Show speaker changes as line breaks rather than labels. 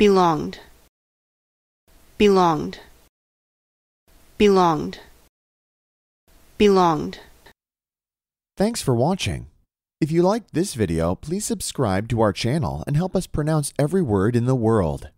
belonged belonged belonged belonged
thanks for watching if you liked this video please subscribe to our channel and help us pronounce every word in the world